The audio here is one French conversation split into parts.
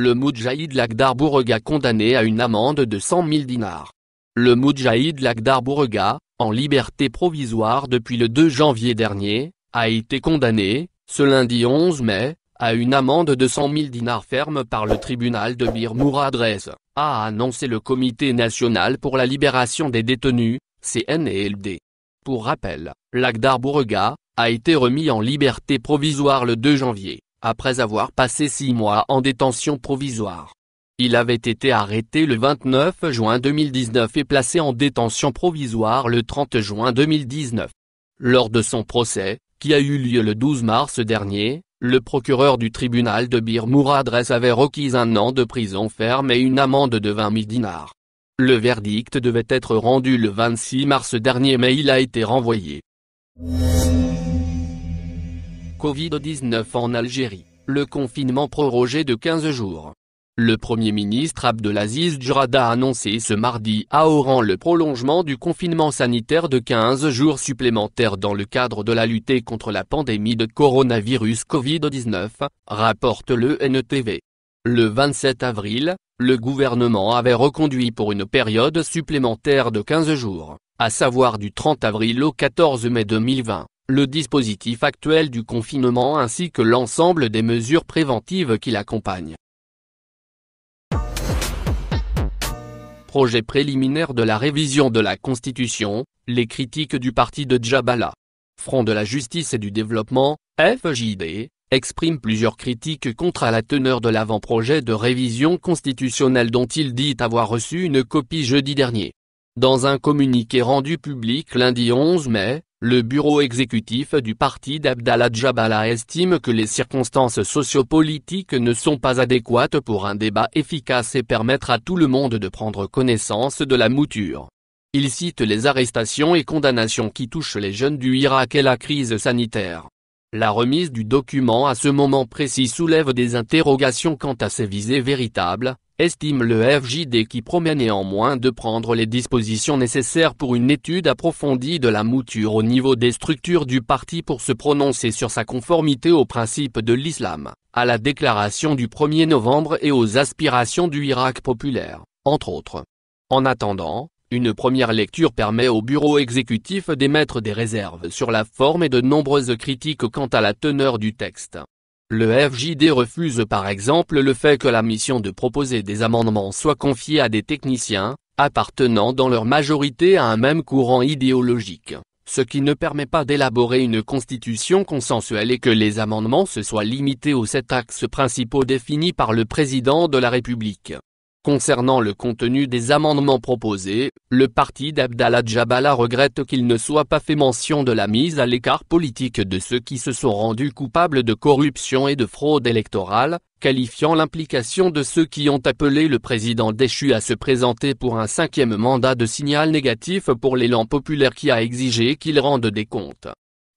Le Moudjahid Lakhdar Bourega condamné à une amende de 100 000 dinars. Le Moudjahid Lakhdar Bourega, en liberté provisoire depuis le 2 janvier dernier, a été condamné, ce lundi 11 mai, à une amende de 100 000 dinars ferme par le tribunal de Bir Mourad a annoncé le Comité national pour la libération des détenus, CNLD. Pour rappel, Lakhdar Bourega, a été remis en liberté provisoire le 2 janvier après avoir passé six mois en détention provisoire. Il avait été arrêté le 29 juin 2019 et placé en détention provisoire le 30 juin 2019. Lors de son procès, qui a eu lieu le 12 mars dernier, le procureur du tribunal de Bir avait requis un an de prison ferme et une amende de 20 000 dinars. Le verdict devait être rendu le 26 mars dernier mais il a été renvoyé. Covid-19 en Algérie, le confinement prorogé de 15 jours. Le Premier ministre Abdelaziz Djurada a annoncé ce mardi à Oran le prolongement du confinement sanitaire de 15 jours supplémentaires dans le cadre de la lutte contre la pandémie de coronavirus Covid-19, rapporte le NTV. Le 27 avril, le gouvernement avait reconduit pour une période supplémentaire de 15 jours, à savoir du 30 avril au 14 mai 2020, le dispositif actuel du confinement ainsi que l'ensemble des mesures préventives qui l'accompagnent. Projet préliminaire de la révision de la Constitution, les critiques du parti de Djabala. Front de la justice et du développement, FJD, exprime plusieurs critiques contre la teneur de l'avant-projet de révision constitutionnelle dont il dit avoir reçu une copie jeudi dernier. Dans un communiqué rendu public lundi 11 mai, le bureau exécutif du parti d'Abdallah Jabala estime que les circonstances sociopolitiques ne sont pas adéquates pour un débat efficace et permettre à tout le monde de prendre connaissance de la mouture. Il cite les arrestations et condamnations qui touchent les jeunes du Irak et la crise sanitaire. La remise du document à ce moment précis soulève des interrogations quant à ses visées véritables, estime le FJD qui promet néanmoins de prendre les dispositions nécessaires pour une étude approfondie de la mouture au niveau des structures du parti pour se prononcer sur sa conformité aux principes de l'islam, à la déclaration du 1er novembre et aux aspirations du Irak populaire, entre autres. En attendant, une première lecture permet au bureau exécutif d'émettre des réserves sur la forme et de nombreuses critiques quant à la teneur du texte. Le FJD refuse par exemple le fait que la mission de proposer des amendements soit confiée à des techniciens, appartenant dans leur majorité à un même courant idéologique, ce qui ne permet pas d'élaborer une constitution consensuelle et que les amendements se soient limités aux sept axes principaux définis par le président de la République. Concernant le contenu des amendements proposés, le parti d'Abdallah Jabala regrette qu'il ne soit pas fait mention de la mise à l'écart politique de ceux qui se sont rendus coupables de corruption et de fraude électorale, qualifiant l'implication de ceux qui ont appelé le président déchu à se présenter pour un cinquième mandat de signal négatif pour l'élan populaire qui a exigé qu'il rende des comptes.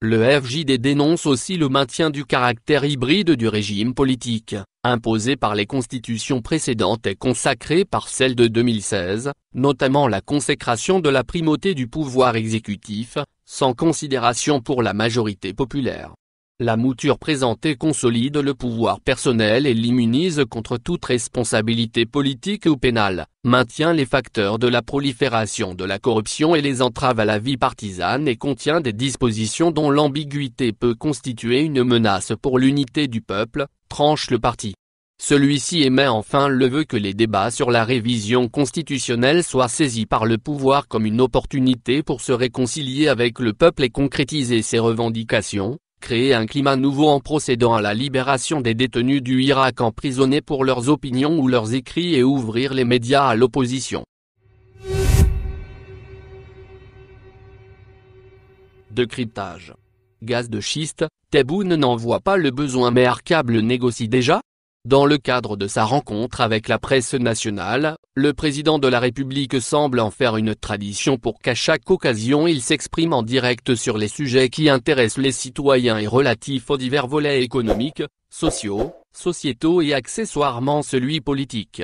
Le FJD dénonce aussi le maintien du caractère hybride du régime politique imposée par les constitutions précédentes et consacrée par celle de 2016, notamment la consécration de la primauté du pouvoir exécutif, sans considération pour la majorité populaire. La mouture présentée consolide le pouvoir personnel et l'immunise contre toute responsabilité politique ou pénale, maintient les facteurs de la prolifération de la corruption et les entraves à la vie partisane et contient des dispositions dont l'ambiguïté peut constituer une menace pour l'unité du peuple, tranche le parti. Celui-ci émet enfin le vœu que les débats sur la révision constitutionnelle soient saisis par le pouvoir comme une opportunité pour se réconcilier avec le peuple et concrétiser ses revendications, créer un climat nouveau en procédant à la libération des détenus du Irak emprisonnés pour leurs opinions ou leurs écrits et ouvrir les médias à l'opposition. De cryptage gaz de schiste, ne n'en voit pas le besoin mais Arcable négocie déjà Dans le cadre de sa rencontre avec la presse nationale, le président de la République semble en faire une tradition pour qu'à chaque occasion il s'exprime en direct sur les sujets qui intéressent les citoyens et relatifs aux divers volets économiques, sociaux, sociétaux et accessoirement celui politique.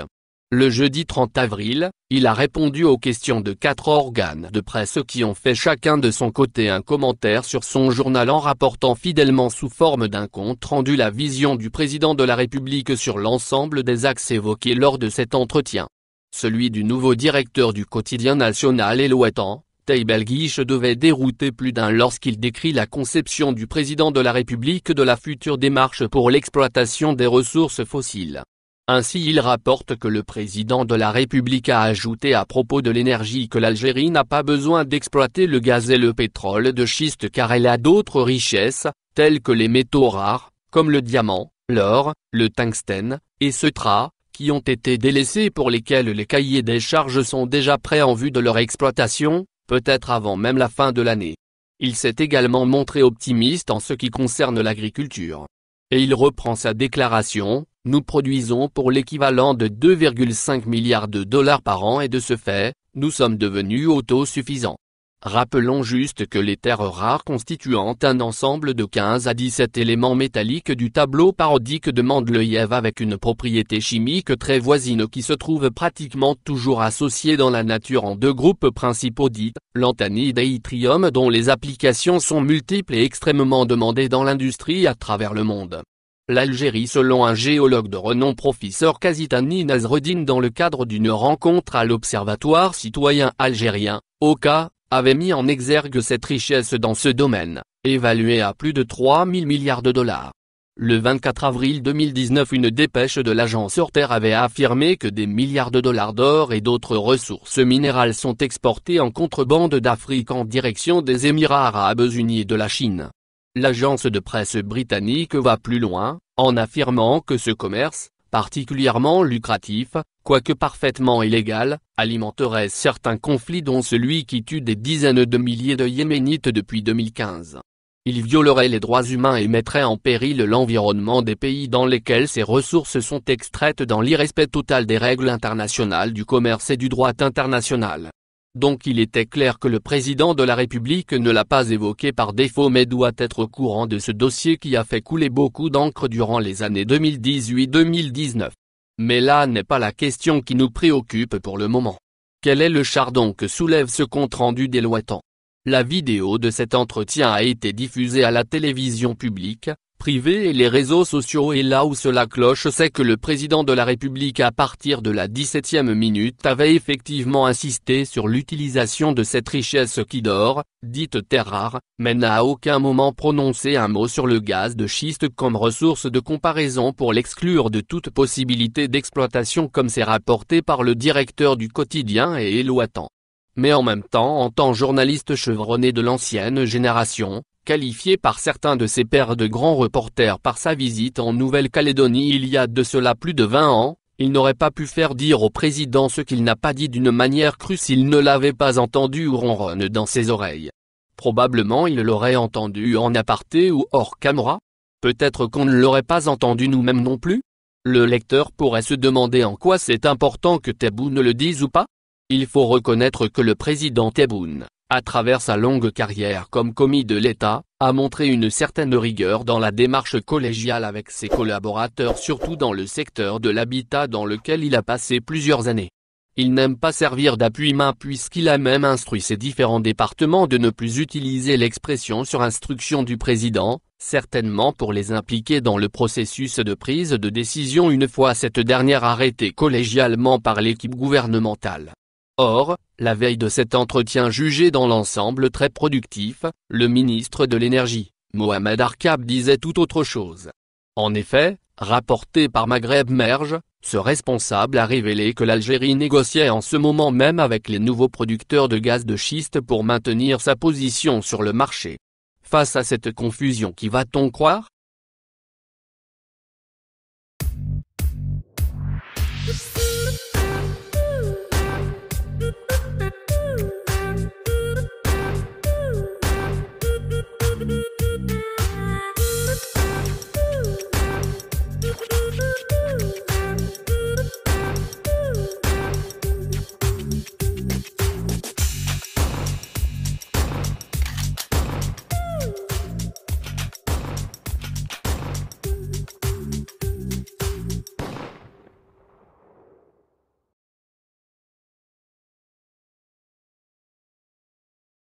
Le jeudi 30 avril, il a répondu aux questions de quatre organes de presse qui ont fait chacun de son côté un commentaire sur son journal en rapportant fidèlement sous forme d'un compte rendu la vision du président de la République sur l'ensemble des axes évoqués lors de cet entretien. Celui du nouveau directeur du quotidien national éloitant, Taybel Guiche devait dérouter plus d'un lorsqu'il décrit la conception du président de la République de la future démarche pour l'exploitation des ressources fossiles. Ainsi il rapporte que le président de la République a ajouté à propos de l'énergie que l'Algérie n'a pas besoin d'exploiter le gaz et le pétrole de schiste car elle a d'autres richesses, telles que les métaux rares, comme le diamant, l'or, le tungstène, et ce tra, qui ont été délaissés pour lesquels les cahiers des charges sont déjà prêts en vue de leur exploitation, peut-être avant même la fin de l'année. Il s'est également montré optimiste en ce qui concerne l'agriculture. Et il reprend sa déclaration, nous produisons pour l'équivalent de 2,5 milliards de dollars par an et de ce fait, nous sommes devenus autosuffisants. Rappelons juste que les terres rares constituant un ensemble de 15 à 17 éléments métalliques du tableau parodique de Mendeleïev avec une propriété chimique très voisine qui se trouve pratiquement toujours associée dans la nature en deux groupes principaux dits, l'anthanide et yttrium dont les applications sont multiples et extrêmement demandées dans l'industrie à travers le monde. L'Algérie selon un géologue de renom professeur Kazitani Nazreddin dans le cadre d'une rencontre à l'Observatoire citoyen algérien, au avait mis en exergue cette richesse dans ce domaine, évaluée à plus de 3 000 milliards de dollars. Le 24 avril 2019 une dépêche de l'agence Orter avait affirmé que des milliards de dollars d'or et d'autres ressources minérales sont exportés en contrebande d'Afrique en direction des Émirats Arabes Unis et de la Chine. L'agence de presse britannique va plus loin, en affirmant que ce commerce, particulièrement lucratif, quoique parfaitement illégal, alimenterait certains conflits dont celui qui tue des dizaines de milliers de Yéménites depuis 2015. Il violerait les droits humains et mettrait en péril l'environnement des pays dans lesquels ces ressources sont extraites dans l'irrespect total des règles internationales du commerce et du droit international. Donc il était clair que le président de la République ne l'a pas évoqué par défaut mais doit être au courant de ce dossier qui a fait couler beaucoup d'encre durant les années 2018-2019. Mais là n'est pas la question qui nous préoccupe pour le moment. Quel est le chardon que soulève ce compte-rendu déloitant La vidéo de cet entretien a été diffusée à la télévision publique, privé et les réseaux sociaux et là où cela cloche c'est que le président de la République à partir de la 17e minute avait effectivement insisté sur l'utilisation de cette richesse qui dort, dite terre rare, mais n'a à aucun moment prononcé un mot sur le gaz de schiste comme ressource de comparaison pour l'exclure de toute possibilité d'exploitation comme c'est rapporté par le directeur du quotidien et éloitant. Mais en même temps en tant journaliste chevronné de l'ancienne génération, qualifié par certains de ses pairs de grands reporters par sa visite en Nouvelle-Calédonie il y a de cela plus de 20 ans, il n'aurait pas pu faire dire au président ce qu'il n'a pas dit d'une manière crue s'il ne l'avait pas entendu ou ronronne dans ses oreilles. Probablement il l'aurait entendu en aparté ou hors caméra. Peut-être qu'on ne l'aurait pas entendu nous-mêmes non plus. Le lecteur pourrait se demander en quoi c'est important que ne le dise ou pas. Il faut reconnaître que le président Théboune, à travers sa longue carrière comme commis de l'État, a montré une certaine rigueur dans la démarche collégiale avec ses collaborateurs surtout dans le secteur de l'habitat dans lequel il a passé plusieurs années. Il n'aime pas servir d'appui-main puisqu'il a même instruit ses différents départements de ne plus utiliser l'expression sur instruction du président, certainement pour les impliquer dans le processus de prise de décision une fois cette dernière arrêtée collégialement par l'équipe gouvernementale. Or, la veille de cet entretien jugé dans l'ensemble très productif, le ministre de l'Énergie, Mohamed Arkab disait tout autre chose. En effet, rapporté par Maghreb Merge, ce responsable a révélé que l'Algérie négociait en ce moment même avec les nouveaux producteurs de gaz de schiste pour maintenir sa position sur le marché. Face à cette confusion qui va-t-on croire